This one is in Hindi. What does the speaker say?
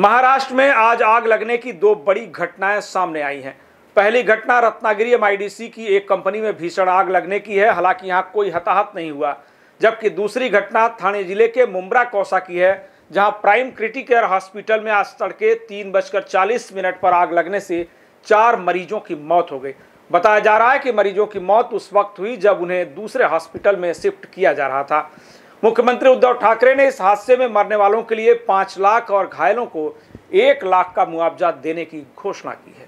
महाराष्ट्र में आज आग लगने की दो बड़ी घटनाएं सामने आई हैं पहली घटना रत्नागिरी एमआईडीसी की एक कंपनी में भीषण आग लगने की है हालांकि यहाँ कोई हताहत नहीं हुआ जबकि दूसरी घटना थाने जिले के मुमरा कौसा की है जहां प्राइम क्रिटिकेयर हॉस्पिटल में आज तड़के तीन बजकर चालीस मिनट पर आग लगने से चार मरीजों की मौत हो गई बताया जा रहा है कि मरीजों की मौत उस वक्त हुई जब उन्हें दूसरे हॉस्पिटल में शिफ्ट किया जा रहा था मुख्यमंत्री उद्धव ठाकरे ने इस हादसे में मरने वालों के लिए पांच लाख और घायलों को एक लाख का मुआवजा देने की घोषणा की है